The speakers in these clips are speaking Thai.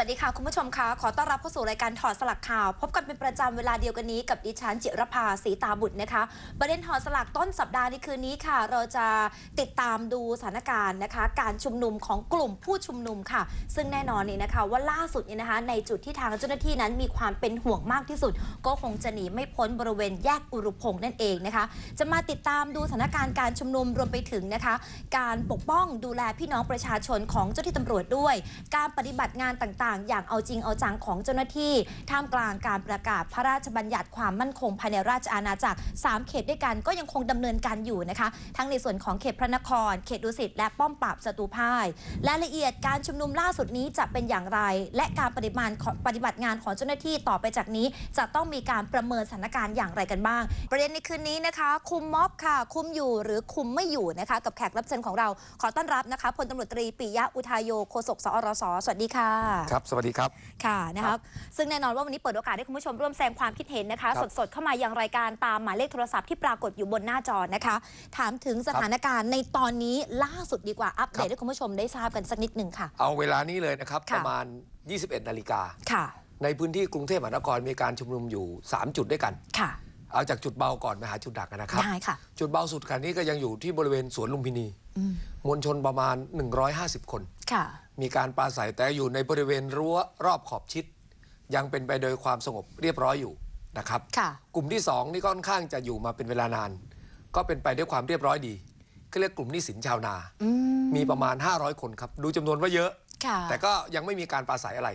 วัสดีค่ะ คุณผู้ชมคะขอต้อนรับเข้าสู่รายการถอดสลักข่าว พบกันเป็นประจำเวลาเดียวกันนี้ กับดิฉันจิรภาสีตาบุตรนะคะประเด็นถอดสลักต้นสัปดาห์ในคืนนี้ค่ะ เราจะติดตามดูสถานการณ์นะคะ การชุมนุมของกลุ่มผู้ชุมนุมค่ะ ซึ่งแน่นอนนี่นะคะ ว่าล่าสุดนี่นะคะ ในจุดที่ทางเจ้าหน้าที่นั้นมีความเป็นห่วงมากที่สุด ก็คงจะหนีไม่พ้นบริเวณแยกอุรุพงศ์นั่นเองนะคะ จะมาติดตามดูสถานการณ์การชุมนุมรวมไปถึงนะคะ การปกป้องดูแลพี่น้องประชาชนของเจ้าหน้าที่ตำรวจด้วย การปฏิบัติงานต่างต่างๆอย่างเอาจริงเอาจังของเจ้าหน้าที่ท่ามกลางการประกาศพระราชบัญญัติความมั่นคงภายในราชอาณาจักร3เขตด้วยกันก็ยังคงดำเนินการอยู่นะคะ ทั้งในส่วนของเขตพระนครเขตดุสิตและป้อมปราบศัตรูพ่ายรายละเอียดการชุมนุมล่าสุดนี้จะเป็นอย่างไร และการปฏิบัติปฏิบัติงานของเจ้าหน้าที่ต่อไปจากนี้จะต้องมีการประเมินสถานการณ์อย่างไรกันบ้างประเด็นในคืนนี้นะคะ คุมม็อบค่ะ คุมอยู่หรือคุมไม่อยู่นะคะกับแขกรับเชิญของเราขอต้อนรับนะคะพลตำรวจตรีปิยะอุทายโยโฆษกสอรสสวัสดีค่ะับสวัสดีครับ ค่ะ นะครับซึ่งแน่นอนว่าวันนี้เปิดโอกาสให้คุณผู้ชมร่วมแสดงความคิดเห็นนะคะ สดๆเข้ามายังรายการตามหมายเลขโทรศัพท์ที่ปรากฏอยู่บนหน้าจอนะคะ ถามถึงสถานการณ์ในตอนนี้ล่าสุดดีกว่าอัปเดตให้คุณผู้ชมได้ทราบกันสักนิดหนึ่งค่ะ เอาเวลานี้เลยนะครับ ประมาณ 21 นาฬิกา ในพื้นที่กรุงเทพมหานครมีการชุมนุมอยู่3จุดด้วยกัน ค่ะเอาจากจุดเบาก่อนไปหาจุดหนักนะครับได้ค่ะจุดเบาสุดขณะนี้ก็ยังอยู่ที่บริเวณสวนลุมพินีมวลชนประมาณ 150 คน ค่ะ มีการปราศัยแต่อยู่ในบริเวณรั้วรอบขอบชิด ยังเป็นไปโดยความสงบเรียบร้อยอยู่นะครับ ค่ะ กลุ่มที่สองนี่ก็ค่อนข้างจะอยู่มาเป็นเวลานาน ก็เป็นไปด้วยความเรียบร้อยดีก็เรียกกลุ่มนี้สินชาวนาอมมีประมาณ 500 คนครับ ดูจำนวนว่าเยอะ ค่ะ แต่ก็ยังไม่มีการปราศัยอะไร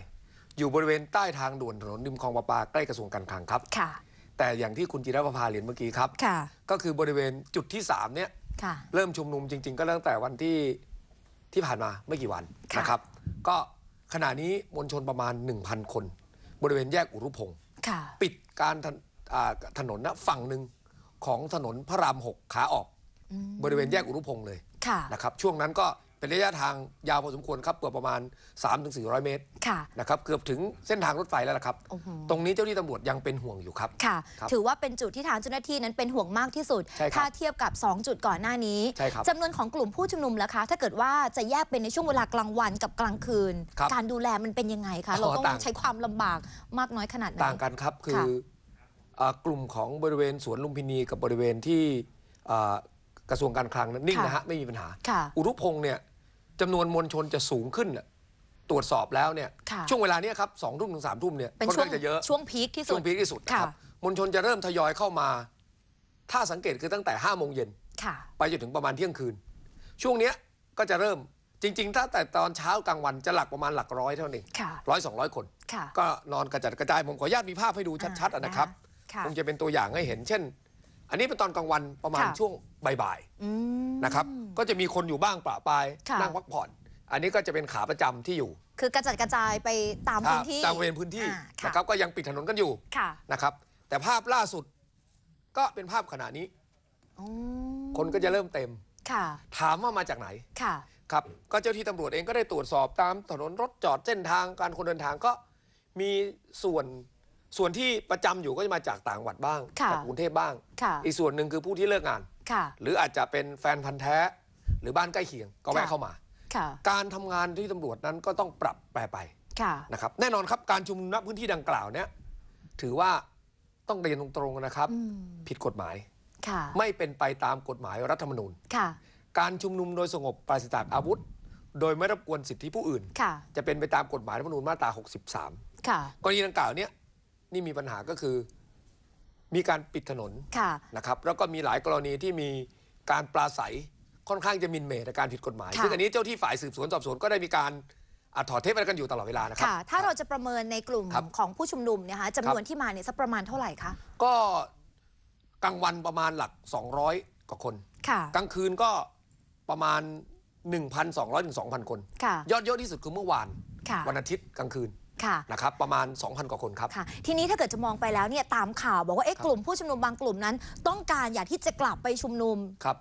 อยู่บริเวณใต้ทางด่วนถนนริมคลองประปาใกล้กระทรวงการคลังครับ ค่ะแต่อย่างที่คุณจิรประภาเรียนเมื่อกี้ครับก็คือบริเวณจุดที่ 3เนี่ยเริ่มชุมนุมจริงๆ ก็ตั้งแต่วันที่ที่ผ่านมาไม่กี่วันะนะครับ ก็ขณะนี้มวลชนประมาณ 1,000 คน บริเวณแยกอุรุพงศ์ปิดการถนถนนนะฝั่งหนึ่งของถนนพระรามหกขาออกบริเวณแยกอุรุพงศ์เลยะนะครับ ช่วงนั้นก็เป็นระยะทางยาวพอสมควรครับเกือบประมาณ 3-400 เมตรค่ะนะครับเกือบถึงเส้นทางรถไฟแล้วล่ะครับตรงนี้เจ้าหน้าที่ตำรวจยังเป็นห่วงอยู่ครับค่ะคถือว่าเป็นจุดที่ทางเจ้าหน้าที่นั้นเป็นห่วงมากที่สุด ถ้าเทียบกับ 2 จุดก่อนหน้านี้ จำจำนวนของกลุ่มผู้ชุมนุมล่ะคะถ้าเกิดว่าจะแยกเป็นในช่วงเวลากลางวันกับกลางคืนคการดูแลมันเป็นยังไงคะเราต้องใช้ความลำบากมากน้อยขนาดไหนต่างกันครับคือกลุ่มของบริเวณสวนลุมพินี กับบริเวณที่กระทรวงการคลังนั้นนิ่งนะฮะไม่มีปัญหา อุรุพงศ์เนี่ยจำนวนมวลชนจะสูงขึ้น ตรวจสอบแล้วเนี่ยช่วงเวลานี้ครับสองทุ่มถึงสามทุ่มเนี่ยเป็นคนช่วงจะเยอะช่วงพีคที่สุช่วดงพีคที่สุดครับมวลชนจะเริ่มทยอยเข้ามา ถ้าสังเกตคือตั้งแต่ห้าโมงเย็น ไปจนถึงประมาณเที่ยงคืน ช่วงเนี้ยก็จะเริ่มจริง ๆ ถ้าแต่ตอนเช้ากลางวันจะหลักประมาณหลักร้อยเท่านั้นร้อยสองร้อยคน ก็นอนกระจัดกระจาย ผมขออนุญาตมีภาพให้ดูชัดๆนะครับคงจะเป็นตัวอย่างให้เห็นเช่นอันนี้เป็นตอนกลางวันประมาณช่วงบ่ายๆนะครับ ก็จะมีคนอยู่บ้างปะปายนั่งพักผ่อน อันนี้ก็จะเป็นขาประจำที่อยู่ คือกระจัดกระจายไปตามพื้นที่ตามเวรพื้นที่ะนะครับ ก็ยังปิดถนนกันอยู่ค่ะนะครับ แต่ภาพล่าสุดก็เป็นภาพขณะนี้อคนก็จะเริ่มเต็ม ค่ะ ถามว่ามาจากไหนค่ะ ครับก็เจ้าที่ตำรวจเองก็ได้ตรวจสอบตามถนนรถจอดเส้นทาง การคนเดินทางก็มีส่วนส่วนที่ประจำอยู่ก็จะมาจากต่างจังหวัดบ้างจากกรุงเทพบ้างอีกส่วนหนึ่งคือผู้ที่เลิกงานหรืออาจจะเป็นแฟนพันธ์แท้ หรือบ้านใกล้เคียงก็แวะเข้ามา การทำงานที่ตำรวจนั้นก็ต้องปรับแปรไปนะครับแน่นอนครับ การชุมนุมณพื้นที่ดังกล่าวเนี้ยถือว่าต้องเรียนตรงๆนะครับ ผิดกฎหมายไม่เป็นไปตามกฎหมายรัฐธรรมนูญการชุมนุมโดยสงบปราศจากอาวุธ โดยไม่รบกวนสิทธิผู้อื่นจะเป็นไปตามกฎหมายรัฐธรรมนูญมาตรา63กรณีดังกล่าวเนี้ยนี่มีปัญหาก็คือมีการปิดถนนนะครับแล้วก็มีหลายกรณีที่มีการปลาศัยค่อนข้างจะมินเมตในการผิดกฎหมายซึ่งอันนี้เจ้าที่ฝ่ายสืบสวน สอบสวนก็ได้มีการถอดเทปอะไรกันอยู่ตลอดเวลานะครับถ้าเราจะประเมินในกลุ่มของผู้ชุมนุมเนี่ยฮะจำนวนที่มาเนี่ยสักประมาณเท่าไหร่คะก็กลางวันประมาณหลัก 200 กว่าคน กลางคืนก็ประมาณ 1,200ถึง2,000 คน ยอดเยอะที่สุดคือเมื่อวานวันอาทิตย์กลางคืนค่ะนะครับประมาณ 2,000 กว่าคนครับค่ะทีนี้ถ้าเกิดจะมองไปแล้วเนี่ยตามข่าวบอกว่าเอ๊ะกลุ่มผู้ชุมนุมบางกลุ่มนั้น ต้องการอยากที่จะกลับไปชุมนุม ครับ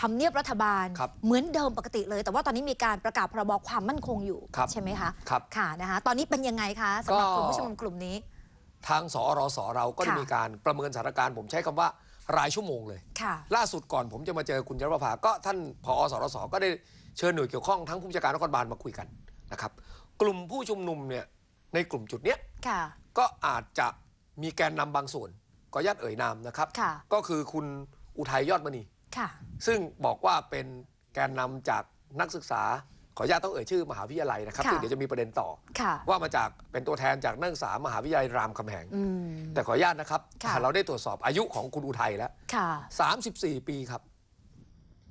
ทำเนียบรัฐบาลเหมือนเดิมปกติเลย แต่ว่าตอนนี้มีการประกาศพรบความมั่นคงอยู่ ใช่ไหมคะครับค่ะนะคะตอนนี้เป็นยังไงคะสำหรับกลุ่มผู้ชุมนุมกลุ่มนี้ทางสอรสเราก็ได้มีการประเมินสถานการณ์ผมใช้คำว่า รายชั่วโมงเลยค่ะล่าสุดก่อนผมจะมาเจอคุณยรประภาก็ท่านผอสรสก็ได้เชิญหน่วยเกี่ยวข้องทั้งผู้จัดการนครบาลมาคุยกันนะครับกลุ่มผู้ชุมนุมเนี่ยในกลุ่มจุดเนี้ยก็อาจจะมีแกนนำบางส่วนก็ญาติเอ่ยนามนะครับก็คือคุณอุทัยยอดมณีซึ่งบอกว่าเป็นแกนนำจากนักศึกษา ขออนุญาตต้องเอ่ยชื่อมหาวิทยาลัยนะครับซึ่งเดี๋ยวจะมีประเด็นต่อว่ามาจากเป็นตัวแทนจากนักศึกษามหาวิทยาลัยรามคำแหงแต่ขออนุญาตนะครับเราได้ตรวจสอบอายุของคุณอุทัยแล้วสามสิบสี่ปีครับ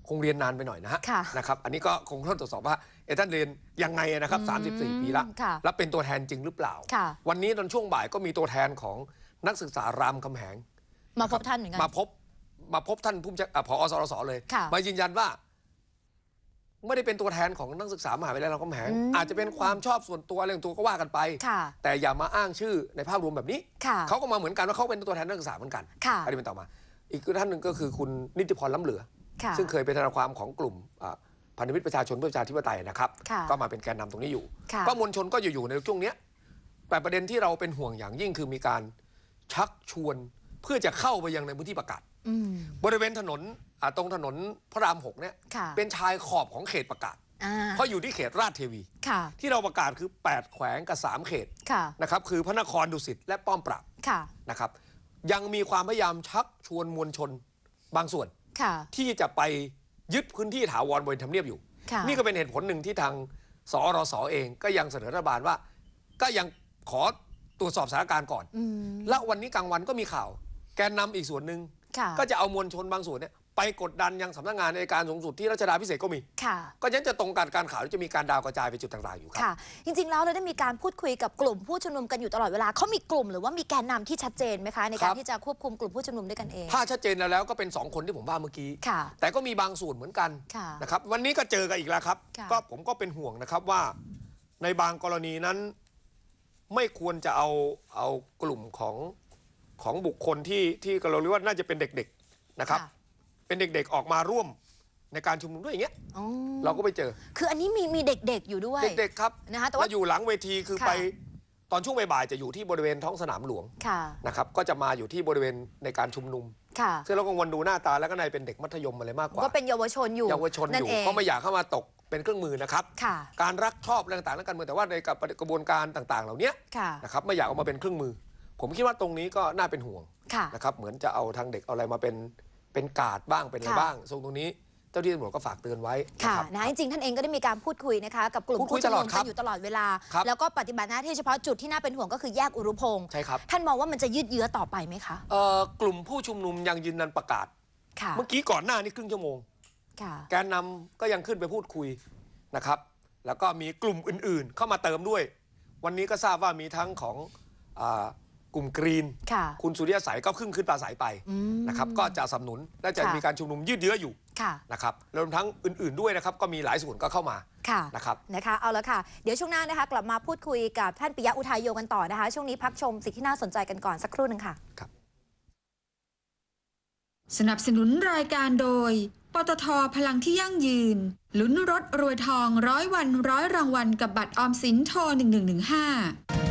คงเรียนนานไปหน่อยนะฮะนะครับอันนี้ก็คงต้องตรวจสอบว่าเอท่านเรียนยังไงนะครับ34ปีละ่แล้วเป็นตัวแทนจริงหรือเปล่าวันนี้ตอนช่วงบ่ายก็มีตัวแทนของนักศึกษารามคำแหงมาพบท่านเหมือนกันมาพบมาพบท่านผู้จัดผอสรสเลยมายืนยันว่าไม่ได้เป็นตัวแทนของนักศึกษามหาวิทยาลัยรามคำแหง อาจจะเป็นความชอบส่วนตัวอะไรองตัวก็ว่ากันไปแต่อย่ามาอ้างชื่อในภาพรวมแบบนี้เขาก็มาเหมือนกันว่าเขาเป็นตัวแทนนักศึกษาเหมือนกันอันนี้เป็นต่อมา อีกท่านหนึ่งก็คือคุณนิติพรล้ำเหลือซึ่งเคยเป็นทนายความของกลุ่มพันธมิตรประชาชนเพื่อประชาธิปไตยนะครับ ก็มาเป็นแกนนำตรงนี้อยู่ก็มวลชนก็อยู่ในช่วงนี้ แต่ประเด็นที่เราเป็นห่วงอย่างยิ่งคือมีการชักชวนเพื่อจะเข้าไปยังในพื้นที่ประกาศ บริเวณถนนตรงถนนพระรามหกเนี่ย เป็นชายขอบของเขตประกาศ เพราะอยู่ที่เขตราชเทวี ที่เราประกาศคือ 8 แขวงกับ3เขตนะครับ คือพระนครดุสิตและป้อมปราบนะครับ ยังมีความพยายามชักชวนมวลชนบางส่วนที่จะไปยึดพื้นที่ถาวรบริเวณทำเนียบอยู่ นี่ก็เป็นเหตุผลหนึ่งที่ทางสอรสอเองก็ยังเสนอรัฐบาลว่า ก็ยังขอตรวจสอบสถานการณ์ก่อน และวันนี้กลางวันก็มีข่าวแกนนำอีกส่วนหนึ่ง ก็จะเอามวลชนบางส่วนเนี่ยไปกดดันยังสำนักงงานในการสูงสุดที่รัชดาพิเศษก็มีค่ะก็ยันจะตรงกันการข่าวที่จะมีการดาวกระจายไปจุดต่างๆอยู่ครับค่ะ จริงๆแล้วเราได้มีการพูดคุยกับกลุ่มผู้ชุมนุมกันอยู่ตลอดเวลาเขามีกลุ่มหรือว่ามีแกนนำที่ชัดเจนไหมคะในการที่จะควบคุมกลุ่มผู้ชุมนุมด้วยกันเองถ้าชัดเจนแล้วก็เป็น 2 คนที่ผมว่าเมื่อกี้แต่ก็มีบางส่วนเหมือนกันนะครับวันนี้ก็เจอกันอีกแล้วครับ ก็ผมก็เป็นห่วงนะครับว่าในบางกรณีนั้นไม่ควรจะเอาเอากลุ่มของของบุคคลที่ที่เราเรียกว่าน่าจะเป็นเด็ก ๆ นะครับเป็นเด็ก ๆ ออกมาร่วมในการชุมนุมด้วยอย่างเงี้ยเราก็ไปเจอ คืออันนี้มีมีเด็กๆอยู่ด้วยเด็ก ๆ ครับนะคะแต่ว่าอยู่หลังเวทีคือไป ตอนช่วงบ่ายๆจะอยู่ที่บริเวณท้องสนามหลวงค่ะนะครับก็จะมาอยู่ที่บริเวณในการชุมนุม ค่ะ่เรากังวลดูหน้าตาแล้วก็นายเป็นเด็กมัธยมอะไรมากกว่าก็เป็นเยาวชนอยู่ เยาวชนอนยู่เพรก็ไม่อยากเข้ามาตกเป็นเครื่องมือนะครับค่ะ การรักชอบอะไรต่างๆแลวกันเมืองแต่ว่าในกระบวนการต่าง ๆเหล่านี้นะครับไม่อยากเอามาเป็นเครื่องมือ ผมคิดว่าตรงนี้ก็น่าเป็นห่วงนะครับเหมือนจะเอาทางเด็กเอาอะไรมาเป็นเป็นกาดบ้างเป็นอะไรบ้าง ทรงตรงนี้เจ้าที่ตำรวจก็ฝากเตือนไว้ค่ะนะะจริงๆท่านเองก็ได้มีการพูดคุยนะคะกับ กลุ่มผู้ชุมนุมกันอยู่ตลอดเวลาแล้วก็ปฏิบัติหน้าที่เฉพาะจุดที่น่าเป็นห่วง ก็คือแยกอุรุพงศ์ใช่ครับ ท่านมองว่ามันจะยืดเยื้อต่อไปไหมคะเอ่อกลุ่มผู้ชุมนุมยังยืนนันประกาศค่ะเมื่อกี้ก่อนหน้านี้ครึ่งชั่วโมงค่ะแกนนำก็ยังขึ้นไปพูดคุยนะครับ แล้วก็มีกลุ่มอื่นๆ เข้ามาเติมด้วย วันนี้ก็ทราบว่ามีทั้งของอากลุ่มกรีนคคุณสุริยะสายก็ขึ้นขึ้นปลาสายไปนะครับก็จะสนับสนุนและจะะมีการชุมนุมยืดเยื้ออยู่ะนะครับรวมทั้งอื่นๆด้วยนะครับก็มีหลายส่วนก็เข้ามาะนะครับนะคะเอาละค่ะ เดี๋ยวช่วงหน้านะคะกลับมาพูดคุยกับท่านปิยะอุทัยโยกันต่อนะคะช่วงนี้พักชมสิ่งที่น่าสนใจกันก่อนสักครู่หนึ่งค่ะสนับสนุนรายการโดยปตทพลังที่ยั่งยืนลุ้นรถรวยทองร้อยวันร้อยรางวัลกับบัตรออมสินโทร1115